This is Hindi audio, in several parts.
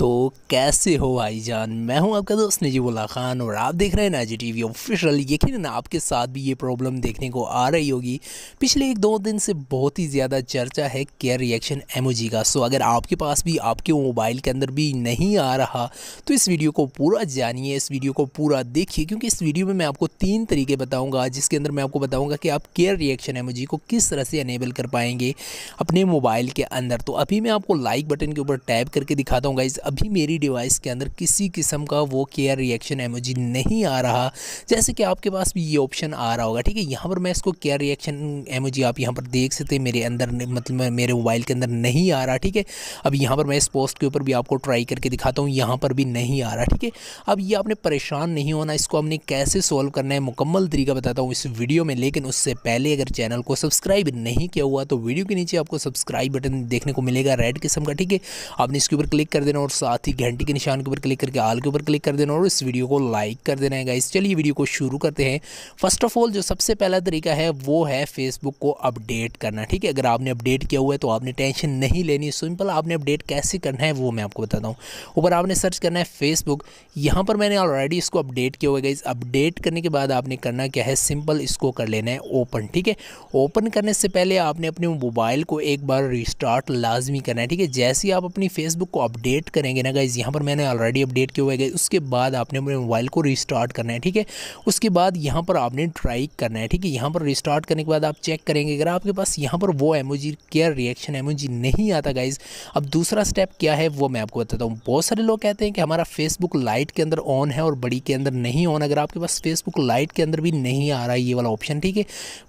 तो कैसे हो भाई जान मैं हूं आपका दोस्त नजीबुल्ला खान और आप देख रहे हैं ना जी टी वी ऑफिशियल यकीन आपके साथ भी ये प्रॉब्लम देखने को आ रही होगी पिछले एक दो दिन से बहुत ही ज़्यादा चर्चा है केयर रिएक्शन एमओजी का सो अगर आपके पास भी आपके मोबाइल के अंदर भी नहीं आ रहा तो इस वीडियो को पूरा जानिए इस वीडियो को पूरा देखिए क्योंकि इस वीडियो में मैं आपको तीन तरीके बताऊँगा जिसके अंदर मैं आपको बताऊँगा कि आप केयर रिएक्शन एमओजी को किस तरह से अनेबल कर पाएंगे अपने मोबाइल के अंदर तो अभी मैं आपको लाइक बटन के ऊपर टैप करके दिखाता हूँ गाइज़ अभी मेरी डिवाइस के अंदर किसी किस्म का वो केयर रिएक्शन एमोजी नहीं आ रहा जैसे कि आपके पास भी ये ऑप्शन आ रहा होगा ठीक है यहाँ पर मैं इसको केयर रिएक्शन एमोजी आप यहाँ पर देख सकते हैं मेरे अंदर मतलब मेरे मोबाइल के अंदर नहीं आ रहा ठीक है अब यहाँ पर मैं इस पोस्ट के ऊपर भी आपको ट्राई करके दिखाता हूँ यहाँ पर भी नहीं आ रहा ठीक है अब ये आपने परेशान नहीं होना इसको हमने कैसे सॉल्व करना है मुकम्मल तरीका बताता हूँ इस वीडियो में लेकिन उससे पहले अगर चैनल को सब्सक्राइब नहीं किया हुआ तो वीडियो के नीचे आपको सब्सक्राइब बटन देखने को मिलेगा रेड किस्म का ठीक है आपने इसके ऊपर क्लिक कर देना और साथ ही घंटी के निशान के ऊपर क्लिक करके आल के ऊपर क्लिक कर देना और इस वीडियो को लाइक कर देना है गाइस चलिए वीडियो को शुरू करते हैं फर्स्ट ऑफ ऑल जो सबसे पहला तरीका है वो है फेसबुक को अपडेट करना ठीक है अगर आपने अपडेट किया हुआ है तो आपने टेंशन नहीं लेनी सिंपल आपने अपडेट कैसे करना है वो मैं आपको बताता हूँ ऊपर आपने सर्च करना है फेसबुक यहाँ पर मैंने ऑलरेडी इसको अपडेट किया हुआ है गाइज़ अपडेट करने के बाद आपने करना क्या है सिंपल इसको कर लेना है ओपन ठीक है ओपन करने से पहले आपने अपने मोबाइल को एक बार रिस्टार्ट लाजमी करना है ठीक है जैसे ही आप अपनी फेसबुक को अपडेट करें करेंगे ना गाइज़ यहाँ पर मैंने ऑलरेडी अपडेट किया हुआ है उसके बाद आपने अपने मोबाइल को रिस्टार्ट करना है ठीक है उसके बाद यहाँ पर आपने ट्राई करना है ठीक है यहाँ पर रिस्टार्ट करने के बाद आप चेक करेंगे अगर आपके पास यहाँ पर वो एमोजी केयर रिएक्शन एमोजी नहीं आता गाइज़ अब दूसरा स्टेप क्या है वो मैं आपको बताता हूँ बहुत सारे लोग कहते हैं कि हमारा फेसबुक लाइट के अंदर ऑन है और बड़ी के अंदर नहीं ऑन अगर आपके पास फेसबुक लाइट के अंदर भी नहीं आ रहा है ये वाला ऑप्शन ठीक है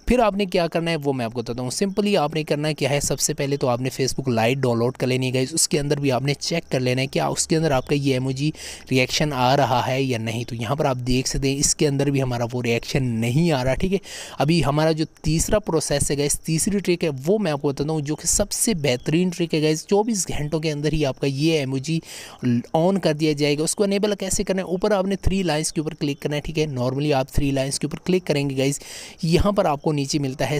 फिर आपने क्या करना है वो मैं आपको बताता हूँ सिंपली आपने करना क्या है सबसे पहले तो आपने फेसबुक लाइट डाउनलोड कर लेनी है गाइज़ उसके अंदर भी आपने चेक कर लेना है कि उसके अंदर आपका ये एमोजी रिएक्शन आ रहा है या नहीं तो यहाँ पर आप देख सकते हैं इसके अंदर भी हमारा वो रिएक्शन नहीं आ रहा ठीक है अभी हमारा जो तीसरा प्रोसेस है गैस तीसरी ट्रिक है वो मैं आपको बताता हूँ जो कि सबसे बेहतरीन ट्रिक है गैस चौबीस घंटों के अंदर ही आपका ये एम ऑन कर दिया जाएगा उसको अनेबल कैसे करना है ऊपर आपने थ्री लाइन्स के ऊपर क्लिक करना है ठीक है नॉर्मली आप थ्री लाइन्स के ऊपर क्लिक करेंगे गाइज यहाँ पर आपको नीचे मिलता है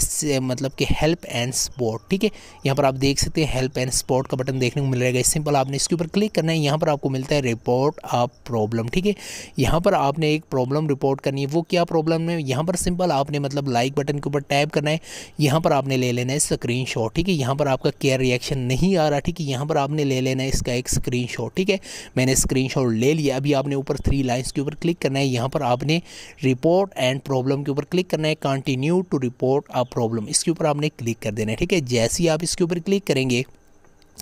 मतलब कि हेल्प एंड स्पोर्ट ठीक है यहाँ पर आप देख सकते हैं हेल्प एंड स्पोर्ट का बटन देखने को मिल रहा है सिंपल आपने इसके ऊपर क्लिक क्लिक करना है यहाँ पर आपको मिलता है रिपोर्ट आप प्रॉब्लम ठीक है यहाँ पर आपने एक प्रॉब्लम रिपोर्ट करनी है वो क्या प्रॉब्लम है यहाँ पर सिंपल आपने मतलब लाइक बटन के ऊपर टैप करना है यहाँ पर आपने ले लेना है स्क्रीन ठीक है यहाँ पर आपका केयर रिएक्शन नहीं आ रहा ठीक है यहाँ पर आपने ले लेना है इसका एक स्क्रीन ठीक है मैंने स्क्रीन ले लिया अभी आपने ऊपर थ्री लाइन्स के ऊपर क्लिक करना है यहाँ पर आपने रिपोर्ट एंड प्रॉब्लम के ऊपर क्लिक करना है continue to report a problem इसके ऊपर आपने क्लिक कर देना है ठीक है जैसे ही आप इसके ऊपर क्लिक करेंगे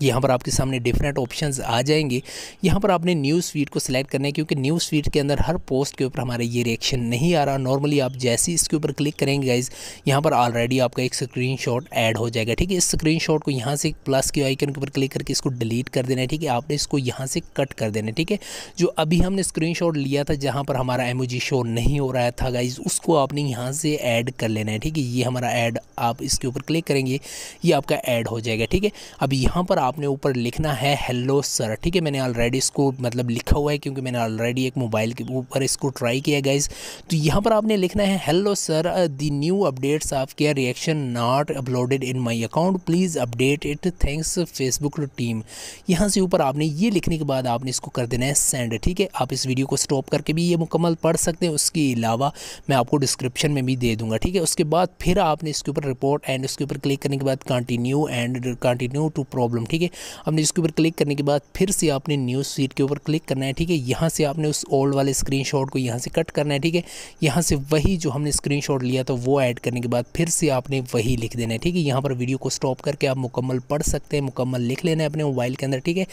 यहाँ पर आपके सामने डिफरेंट ऑप्शंस आ जाएंगे यहाँ पर आपने न्यूज़ फीड को सिलेक्ट करना है क्योंकि न्यूज़ फीड के अंदर हर पोस्ट के ऊपर हमारा ये रिएक्शन नहीं आ रहा नॉर्मली आप जैसे ही इसके ऊपर क्लिक करेंगे गाइज यहाँ पर ऑलरेडी आपका एक स्क्रीनशॉट ऐड हो जाएगा ठीक है इस स्क्रीनशॉट को यहाँ से प्लस के आइकन के ऊपर क्लिक करके इसको डिलीट कर देना है ठीक है आपने इसको यहाँ से कट कर देना है ठीक है जो अभी हमने स्क्रीन लिया था जहाँ पर हमारा एम शो नहीं हो रहा था गाइज उसको आपने यहाँ से ऐड कर लेना है ठीक है ये हमारा ऐड आप इसके ऊपर क्लिक करेंगे ये आपका ऐड हो जाएगा ठीक है अब यहाँ पर आपने ऊपर लिखना है हेलो सर ठीक है मैंने ऑलरेडी इसको मतलब लिखा हुआ है क्योंकि मैंने ऑलरेडी एक मोबाइल के ऊपर इसको ट्राई किया गाइज तो यहाँ पर आपने लिखना है hello sir the new updates of care reaction not uploaded in my account please update it thanks Facebook team यहाँ से ऊपर आपने ये लिखने के बाद आपने इसको कर देना है सेंड ठीक है आप इस वीडियो को स्टॉप करके भी ये मुकम्मल पढ़ सकते हैं उसके अलावा मैं आपको डिस्क्रिप्शन में भी दे दूँगा ठीक है उसके बाद फिर आपने इसके ऊपर रिपोर्ट एंड उसके ऊपर क्लिक करने के बाद continue and continue to problem ठीक है आपने इसके ऊपर क्लिक करने के बाद फिर से आपने न्यूज़ सीट के ऊपर क्लिक करना है ठीक है यहाँ से आपने उस ओल्ड वाले स्क्रीन को यहाँ से कट करना है ठीक है यहाँ से वही जो हमने स्क्रीन लिया था वो ऐड करने के बाद फिर से आपने वही लिख देना है ठीक है यहाँ पर वीडियो को स्टॉप करके आप मुकम्मल पढ़ सकते हैं मुकम्मल लिख लेना है अपने मोबाइल के अंदर ठीक है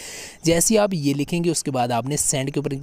जैसे आप ये लिखेंगे उसके बाद आपने सेंड के ऊपर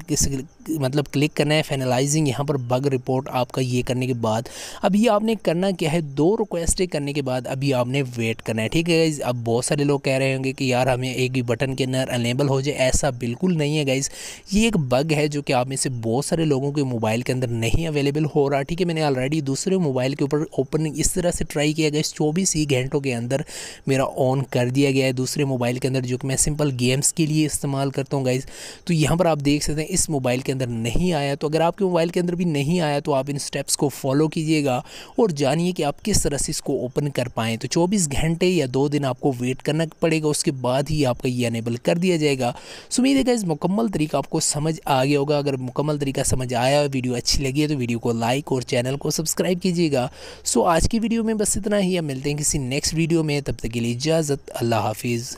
मतलब क्लिक करना है फाइनलाइजिंग यहाँ पर बग रिपोर्ट आपका ये करने के बाद अभी आपने करना क्या है दो रिक्वेस्टें करने के बाद अभी आपने वेट करना है ठीक है अब बहुत सारे लोग कह रहे होंगे कि कि यार हमें एक ही बटन के अंदर अनेबल हो जाए ऐसा बिल्कुल नहीं है गाइज़ ये एक बग है जो कि आप में से बहुत सारे लोगों के मोबाइल के अंदर नहीं अवेलेबल हो रहा ठीक है मैंने ऑलरेडी दूसरे मोबाइल के ऊपर ओपनिंग इस तरह से ट्राई किया गया चौबीस ही घंटों के अंदर मेरा ऑन कर दिया गया है दूसरे मोबाइल के अंदर जो कि मैं सिंपल गेम्स के लिए इस्तेमाल करता हूँ गाइज़ तो यहाँ पर आप देख सकते हैं इस मोबाइल के अंदर नहीं आया तो अगर आपके मोबाइल के अंदर भी नहीं आया तो आप इन स्टेप्स को फॉलो कीजिएगा और जानिए कि आप किस तरह से इसको ओपन कर पाएँ तो चौबीस घंटे या दो दिन आपको वेट करना पड़ेगा उसके बाद ही आपका ये अनेबल कर दिया जाएगा सो उम्मीद है इस मुकम्मल तरीका आपको समझ आ गया होगा अगर मुकम्मल तरीका समझ आया और वीडियो अच्छी लगी है तो वीडियो को लाइक और चैनल को सब्सक्राइब कीजिएगा सो आज की वीडियो में बस इतना ही अब मिलते हैं किसी नेक्स्ट वीडियो में तब तक के लिए इजाज़त अल्लाह हाफिज़